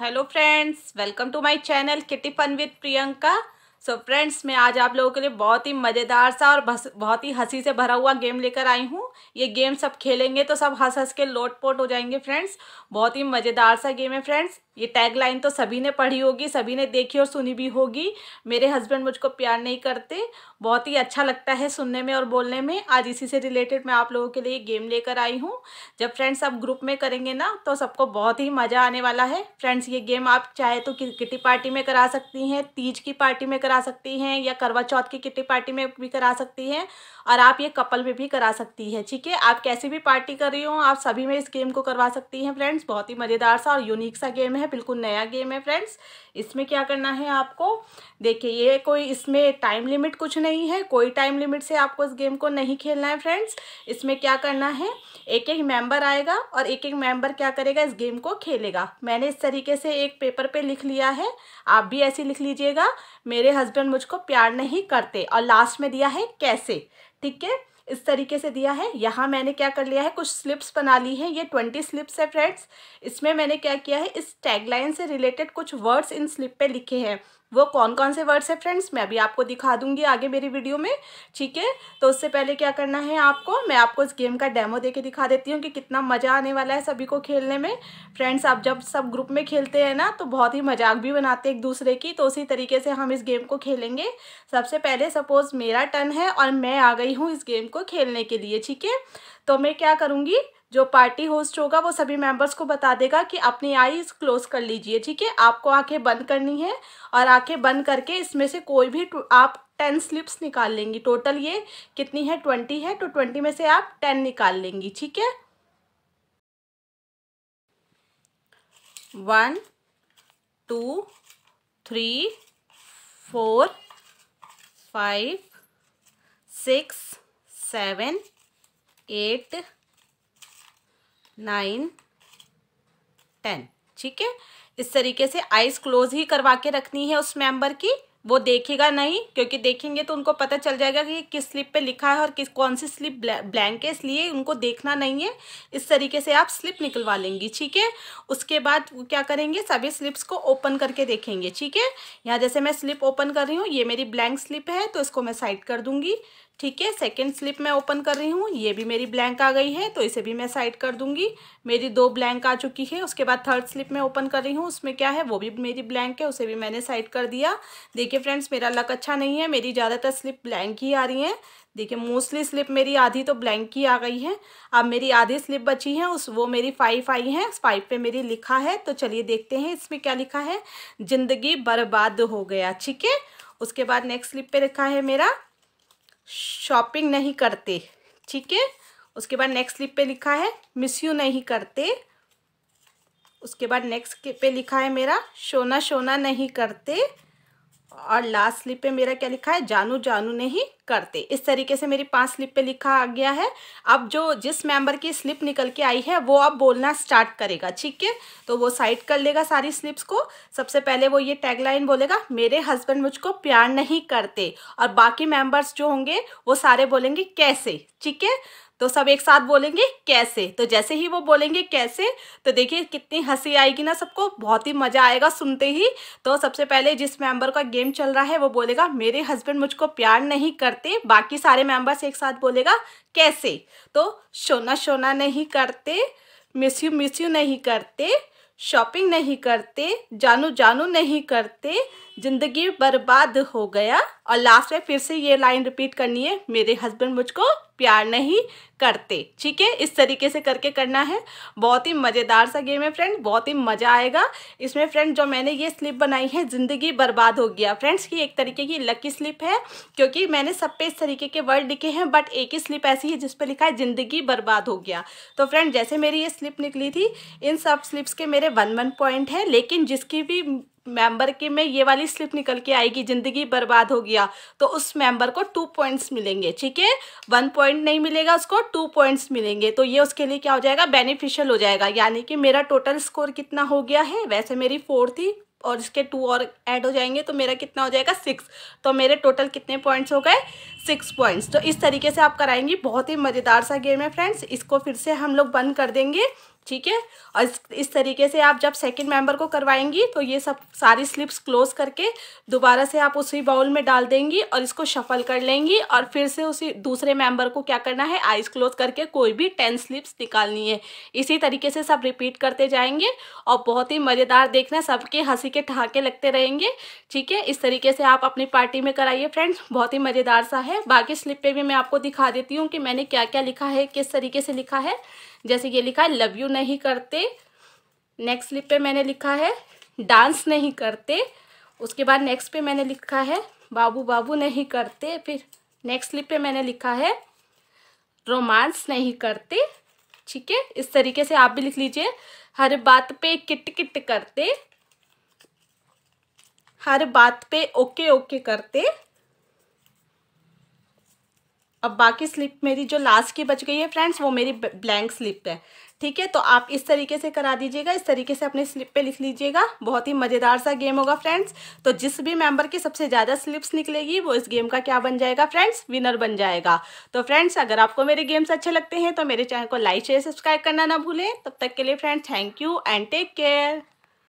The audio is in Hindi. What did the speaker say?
hello friends welcome to my channel kitty fun with Priyanka so friends मैं आज आप लोगों के लिए बहुत ही मज़ेदार सा और बहुत ही हंसी से भरा हुआ गेम लेकर आई हूँ ये गेम सब खेलेंगे तो सब हंस हंस के लोट पोट हो जाएंगे फ्रेंड्स बहुत ही मज़ेदार सा गेम है फ्रेंड्स ये टैगलाइन तो सभी ने पढ़ी होगी सभी ने देखी और सुनी भी होगी मेरे हस्बैंड मुझको प्यार नहीं करते बहुत ही अच्छा लगता है सुनने में और बोलने में आज इसी से रिलेटेड मैं आप लोगों के लिए गेम लेकर आई हूँ जब फ्रेंड्स आप ग्रुप में करेंगे ना तो सबको बहुत ही मज़ा आने वाला है फ्रेंड्स ये गेम आप चाहे तो किटी पार्टी में करा सकती हैं तीज की पार्टी में करा सकती हैं या करवा चौथ की किटी पार्टी में भी करा सकती हैं और आप ये कपल में भी करा सकती है ठीक है आप कैसी भी पार्टी कर रही हो आप सभी में इस गेम को करवा सकती हैं फ्रेंड्स बहुत ही मज़ेदार सा और यूनिक सा गेम है है बिल्कुल नया गेम है फ्रेंड्स इसमें क्या करना है आपको देखिए ये कोई इसमें टाइम लिमिट कुछ नहीं है कोई टाइम लिमिट से आपको इस गेम को नहीं खेलना है फ्रेंड्स इसमें क्या करना है एक एक मेंबर आएगा और एक एक मेंबर क्या करेगा इस गेम को खेलेगा मैंने इस तरीके से एक पेपर पे लिख लिया है आप भी ऐसे लिख लीजिएगा मेरे हस्बैंड मुझको प्यार नहीं करते और लास्ट में दिया है कैसे ठीक है इस तरीके से दिया है यहाँ मैंने क्या कर लिया है कुछ स्लिप्स बना ली है ये ट्वेंटी स्लिप्स है फ्रेंड्स इसमें मैंने क्या किया है इस टैगलाइन से रिलेटेड कुछ वर्ड्स इन स्लिप पे लिखे हैं वो कौन कौन से वर्ड्स है फ्रेंड्स मैं अभी आपको दिखा दूंगी आगे मेरी वीडियो में ठीक है तो उससे पहले क्या करना है आपको मैं आपको इस गेम का डेमो दे के दिखा देती हूँ कि कितना मज़ा आने वाला है सभी को खेलने में फ्रेंड्स आप जब सब ग्रुप में खेलते हैं ना तो बहुत ही मजाक भी बनाते हैं एक दूसरे की तो उसी तरीके से हम इस गेम को खेलेंगे सबसे पहले सपोज़ मेरा टर्न है और मैं आ गई हूँ इस गेम को खेलने के लिए ठीक है तो मैं क्या करूँगी जो पार्टी होस्ट होगा वो सभी मेंबर्स को बता देगा कि अपनी आईज क्लोज कर लीजिए ठीक है आपको आंखें बंद करनी है और आंखें बंद करके इसमें से कोई भी आप टेन स्लिप्स निकाल लेंगी टोटल ये कितनी है ट्वेंटी है तो ट्वेंटी में से आप टेन निकाल लेंगी ठीक है one two three four five six seven eight nine ten ठीक है इस तरीके से आइस क्लोज ही करवा के रखनी है उस मेंबर की वो देखेगा नहीं क्योंकि देखेंगे तो उनको पता चल जाएगा कि किस स्लिप पे लिखा है और किस कौन सी स्लिप ब्लैंक है इसलिए उनको देखना नहीं है इस तरीके से आप स्लिप निकलवा लेंगी ठीक है उसके बाद क्या करेंगे सभी स्लिप्स को ओपन करके देखेंगे ठीक है यहाँ जैसे मैं स्लिप ओपन कर रही हूँ ये मेरी ब्लैंक स्लिप है तो इसको मैं साइड कर दूँगी ठीक है सेकेंड स्लिप मैं ओपन कर रही हूँ ये भी मेरी ब्लैंक आ गई है तो इसे भी मैं साइड कर दूंगी मेरी दो ब्लैंक आ चुकी है उसके बाद थर्ड स्लिप मैं ओपन कर रही हूँ उसमें क्या है वो भी मेरी ब्लैंक है उसे भी मैंने साइड कर दिया देखिए फ्रेंड्स मेरा लक अच्छा नहीं है मेरी ज़्यादातर स्लिप ब्लैंक ही आ रही हैं देखिए मोस्टली स्लिप मेरी आधी तो ब्लैंक ही आ गई है अब मेरी आधी स्लिप बची है उस वो मेरी फाइव आई है फाइव पे मेरी लिखा है तो चलिए देखते हैं इसमें क्या लिखा है ज़िंदगी बर्बाद हो गया ठीक है उसके बाद नेक्स्ट स्लिप पे लिखा है मेरा शॉपिंग नहीं करते ठीक है उसके बाद नेक्स्ट स्लिप पे लिखा है मिस यू नहीं करते उसके बाद नेक्स्ट पे लिखा है मेरा सोना सोना नहीं करते और लास्ट स्लिप पे मेरा क्या लिखा है जानू जानू नहीं करते इस तरीके से मेरी पांच स्लिप पे लिखा आ गया है अब जो जिस मेंबर की स्लिप निकल के आई है वो अब बोलना स्टार्ट करेगा ठीक है तो वो साइड कर लेगा सारी स्लिप्स को सबसे पहले वो ये टैगलाइन बोलेगा मेरे हस्बैंड मुझको प्यार नहीं करते और बाकी मेंबर्स जो होंगे वो सारे बोलेंगे कैसे ठीक है तो सब एक साथ बोलेंगे कैसे तो जैसे ही वो बोलेंगे कैसे तो देखिए कितनी हंसी आएगी ना सबको बहुत ही मज़ा आएगा सुनते ही तो सबसे पहले जिस मेंबर का गेम चल रहा है वो बोलेगा मेरे हस्बैंड मुझको प्यार नहीं करते बाकी सारे मेंबर्स एक साथ बोलेगा कैसे तो सोना सोना नहीं करते मिस यू मिस यू नहीं करते शॉपिंग नहीं करते जानू जानू नहीं करते ज़िंदगी बर्बाद हो गया और लास्ट में फिर से ये लाइन रिपीट करनी है मेरे हस्बैंड मुझको प्यार नहीं करते ठीक है इस तरीके से करके करना है बहुत ही मज़ेदार सा गेम है फ्रेंड बहुत ही मज़ा आएगा इसमें फ्रेंड जो मैंने ये स्लिप बनाई है ज़िंदगी बर्बाद हो गया फ्रेंड्स की एक तरीके की लकी स्लिप है क्योंकि मैंने सब पे इस तरीके के वर्ड लिखे हैं बट एक ही स्लिप ऐसी है जिस पर लिखा है ज़िंदगी बर्बाद हो गया तो फ्रेंड जैसे मेरी ये स्लिप निकली थी इन सब स्लिप्स के मेरे वन वन पॉइंट हैं लेकिन जिसकी भी मेंबर के में ये वाली स्लिप निकल के आएगी ज़िंदगी बर्बाद हो गया तो उस मेंबर को टू पॉइंट्स मिलेंगे ठीक है वन पॉइंट नहीं मिलेगा उसको टू पॉइंट्स मिलेंगे तो ये उसके लिए क्या हो जाएगा बेनिफिशियल हो जाएगा यानी कि मेरा टोटल स्कोर कितना हो गया है वैसे मेरी फोर थी और इसके टू और ऐड हो जाएंगे तो मेरा कितना हो जाएगा सिक्स तो मेरे टोटल कितने पॉइंट्स हो गए सिक्स पॉइंट्स तो इस तरीके से आप कराएंगी बहुत ही मज़ेदार सा गेम है फ्रेंड्स इसको फिर से हम लोग बंद कर देंगे ठीक है और इस, इस तरीके से आप जब सेकंड मेंबर को करवाएंगी तो ये सब सारी स्लिप्स क्लोज करके दोबारा से आप उसी बाउल में डाल देंगी और इसको शफल कर लेंगी और फिर से उसी दूसरे मेंबर को क्या करना है आइस क्लोज करके कोई भी टेन स्लिप्स निकालनी है इसी तरीके से सब रिपीट करते जाएंगे और बहुत ही मज़ेदार देखना सबके हंसी के ठहाके लगते रहेंगे ठीक है इस तरीके से आप अपनी पार्टी में कराइए फ्रेंड्स बहुत ही मज़ेदार सा है बाकी स्लिप पे भी मैं आपको दिखा देती हूँ कि मैंने क्या क्या लिखा है किस तरीके से लिखा है जैसे ये लिखा है लव यू नहीं करते नेक्स्ट लिप पे मैंने लिखा है डांस नहीं करते उसके बाद नेक्स्ट पे मैंने लिखा है बाबू बाबू नहीं करते फिर नेक्स्ट लिप पे मैंने लिखा है रोमांस नहीं करते ठीक है इस तरीके से आप भी लिख लीजिए हर बात पे किट किट करते हर बात पे ओके ओके करते अब बाकी स्लिप मेरी जो लास्ट की बच गई है फ्रेंड्स वो मेरी ब्लैंक स्लिप है ठीक है तो आप इस तरीके से करा दीजिएगा इस तरीके से अपने स्लिप पे लिख लीजिएगा बहुत ही मज़ेदार सा गेम होगा फ्रेंड्स तो जिस भी मेंबर की सबसे ज़्यादा स्लिप्स निकलेगी वो इस गेम का क्या बन जाएगा फ्रेंड्स विनर बन जाएगा तो फ्रेंड्स अगर आपको मेरे गेम्स अच्छे लगते हैं तो मेरे चैनल को लाइक शेयर सब्सक्राइब करना ना भूलें तब तक के लिए friends thank you and take care